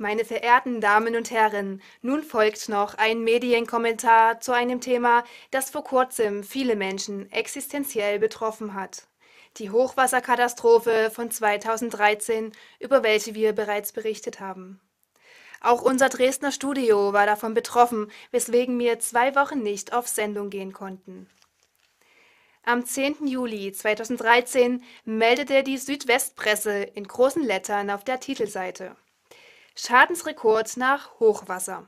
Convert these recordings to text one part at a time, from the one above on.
Meine verehrten Damen und Herren, nun folgt noch ein Medienkommentar zu einem Thema, das vor kurzem viele Menschen existenziell betroffen hat. Die Hochwasserkatastrophe von 2013, über welche wir bereits berichtet haben. Auch unser Dresdner Studio war davon betroffen, weswegen wir zwei Wochen nicht auf Sendung gehen konnten. Am 10. Juli 2013 meldete die Südwestpresse in großen Lettern auf der Titelseite. Schadensrekord nach Hochwasser.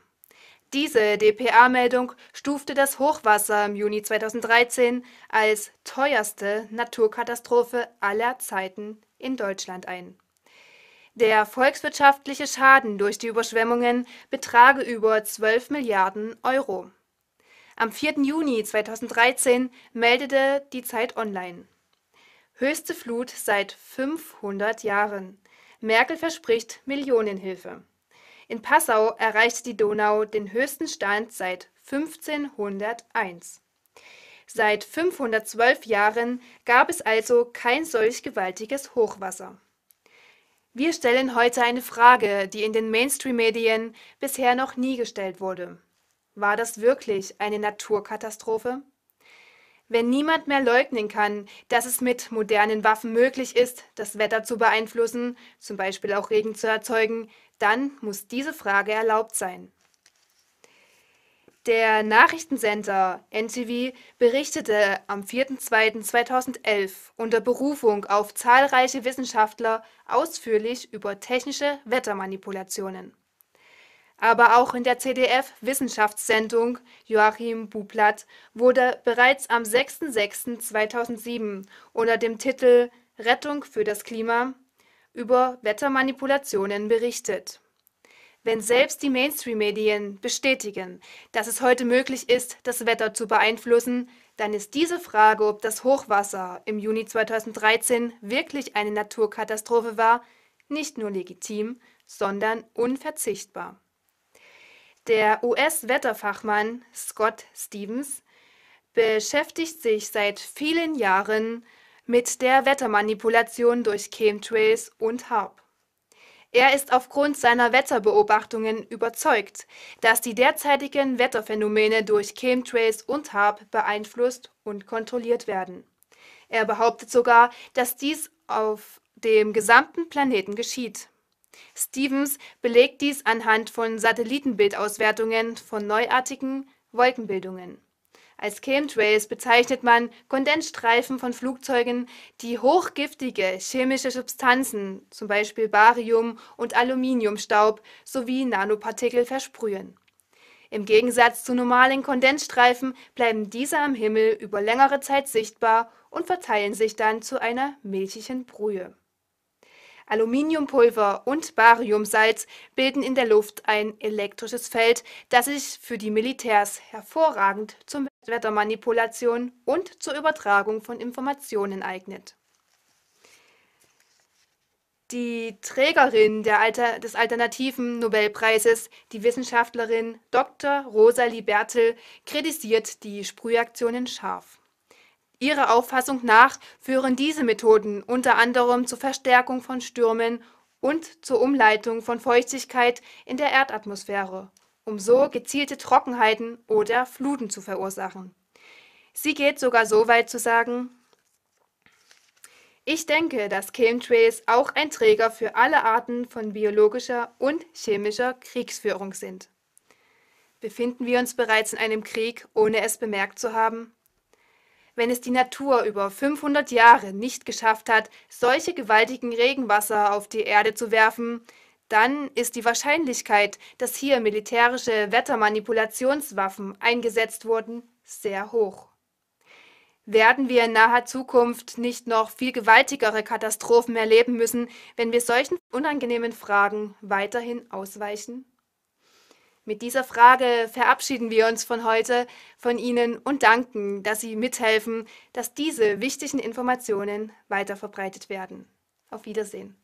Diese dpa-Meldung stufte das Hochwasser im Juni 2013 als teuerste Naturkatastrophe aller Zeiten in Deutschland ein. Der volkswirtschaftliche Schaden durch die Überschwemmungen betrage über 12 Milliarden Euro. Am 4. Juni 2013 meldete die Zeit Online. Höchste Flut seit 500 Jahren. Merkel verspricht Millionenhilfe. In Passau erreicht die Donau den höchsten Stand seit 1501. Seit 512 Jahren gab es also kein solch gewaltiges Hochwasser. Wir stellen heute eine Frage, die in den Mainstream-Medien bisher noch nie gestellt wurde. War das wirklich eine Naturkatastrophe? Wenn niemand mehr leugnen kann, dass es mit modernen Waffen möglich ist, das Wetter zu beeinflussen, zum Beispiel auch Regen zu erzeugen, dann muss diese Frage erlaubt sein. Der Nachrichtensender NTV berichtete am 4.2.2011 unter Berufung auf zahlreiche Wissenschaftler ausführlich über technische Wettermanipulationen. Aber auch in der cdf wissenschaftssendung Joachim Bublatt wurde bereits am 06.06.2007 unter dem Titel Rettung für das Klima über Wettermanipulationen berichtet. Wenn selbst die Mainstream-Medien bestätigen, dass es heute möglich ist, das Wetter zu beeinflussen, dann ist diese Frage, ob das Hochwasser im Juni 2013 wirklich eine Naturkatastrophe war, nicht nur legitim, sondern unverzichtbar. Der US-Wetterfachmann Scott Stevens beschäftigt sich seit vielen Jahren mit der Wettermanipulation durch Chemtrails und HARP. Er ist aufgrund seiner Wetterbeobachtungen überzeugt, dass die derzeitigen Wetterphänomene durch Chemtrails und HARP beeinflusst und kontrolliert werden. Er behauptet sogar, dass dies auf dem gesamten Planeten geschieht. Stevens belegt dies anhand von Satellitenbildauswertungen von neuartigen Wolkenbildungen. Als Chemtrails bezeichnet man Kondensstreifen von Flugzeugen, die hochgiftige chemische Substanzen, zum Beispiel Barium und Aluminiumstaub sowie Nanopartikel versprühen. Im Gegensatz zu normalen Kondensstreifen bleiben diese am Himmel über längere Zeit sichtbar und verteilen sich dann zu einer milchigen Brühe Aluminiumpulver und Bariumsalz bilden in der Luft ein elektrisches Feld, das sich für die Militärs hervorragend zum Wettermanipulation und zur Übertragung von Informationen eignet. Die Trägerin Alter, des alternativen Nobelpreises, die Wissenschaftlerin Dr. Rosalie Bertel, kritisiert die Sprühaktionen scharf. Ihrer Auffassung nach führen diese Methoden unter anderem zur Verstärkung von Stürmen und zur Umleitung von Feuchtigkeit in der Erdatmosphäre, um so gezielte Trockenheiten oder Fluten zu verursachen. Sie geht sogar so weit zu sagen, ich denke, dass Chemtrails auch ein Träger für alle Arten von biologischer und chemischer Kriegsführung sind. Befinden wir uns bereits in einem Krieg, ohne es bemerkt zu haben? wenn es die Natur über 500 Jahre nicht geschafft hat, solche gewaltigen Regenwasser auf die Erde zu werfen, dann ist die Wahrscheinlichkeit, dass hier militärische Wettermanipulationswaffen eingesetzt wurden, sehr hoch. Werden wir in naher Zukunft nicht noch viel gewaltigere Katastrophen erleben müssen, wenn wir solchen unangenehmen Fragen weiterhin ausweichen? Mit dieser Frage verabschieden wir uns von heute von Ihnen und danken, dass Sie mithelfen, dass diese wichtigen Informationen weiterverbreitet werden. Auf Wiedersehen.